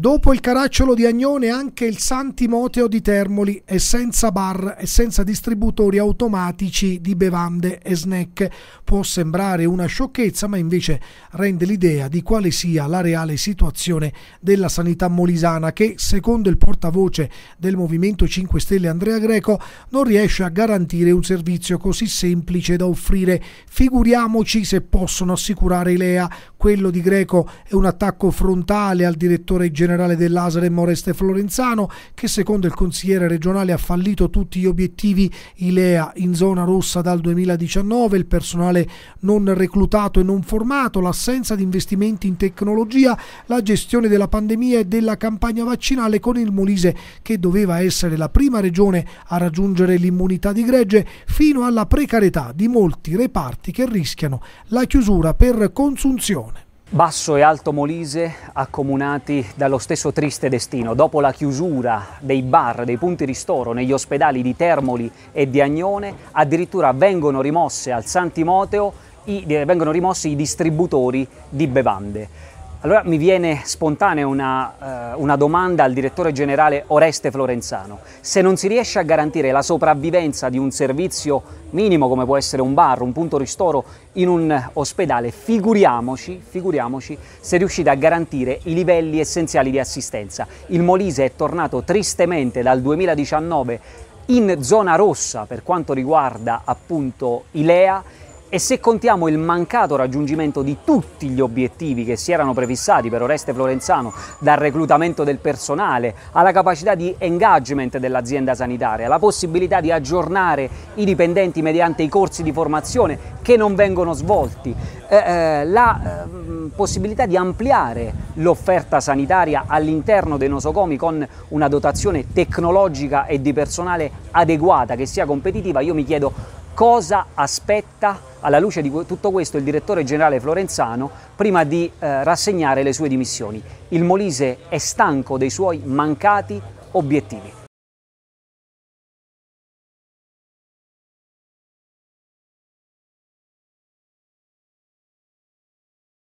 Dopo il caracciolo di Agnone anche il San Timoteo di Termoli è senza bar e senza distributori automatici di bevande e snack. Può sembrare una sciocchezza ma invece rende l'idea di quale sia la reale situazione della sanità molisana che secondo il portavoce del Movimento 5 Stelle Andrea Greco non riesce a garantire un servizio così semplice da offrire. Figuriamoci se possono assicurare i LEA quello di Greco è un attacco frontale al direttore generale dell'Asare Moreste Florenzano che secondo il consigliere regionale ha fallito tutti gli obiettivi ILEA in zona rossa dal 2019, il personale non reclutato e non formato, l'assenza di investimenti in tecnologia, la gestione della pandemia e della campagna vaccinale con il Molise che doveva essere la prima regione a raggiungere l'immunità di gregge fino alla precarietà di molti reparti che rischiano la chiusura per consunzione. Basso e Alto Molise accomunati dallo stesso triste destino. Dopo la chiusura dei bar, dei punti ristoro negli ospedali di Termoli e di Agnone, addirittura vengono rimosse al San Timoteo i, vengono rimossi i distributori di bevande. Allora mi viene spontanea una, eh, una, domanda al direttore generale Oreste Florenzano. Se non si riesce a garantire la sopravvivenza di un servizio minimo come può essere un bar, un punto ristoro in un ospedale, figuriamoci, figuriamoci se riuscite a garantire i livelli essenziali di assistenza. Il Molise è tornato tristemente dal 2019 in zona rossa per quanto riguarda appunto i LEA e se contiamo il mancato raggiungimento di tutti gli obiettivi che si erano prefissati per Oreste Florenzano, dal reclutamento del personale alla capacità di engagement dell'azienda sanitaria, la possibilità di aggiornare i dipendenti mediante i corsi di formazione che non vengono svolti, eh, eh la eh, possibilità di ampliare l'offerta sanitaria all'interno dei nosocomi con una dotazione tecnologica e di personale adeguata che sia competitiva, io mi chiedo cosa aspetta alla luce di tutto questo il direttore generale Florenzano prima di eh, rassegnare le sue dimissioni. Il Molise è stanco dei suoi mancati obiettivi.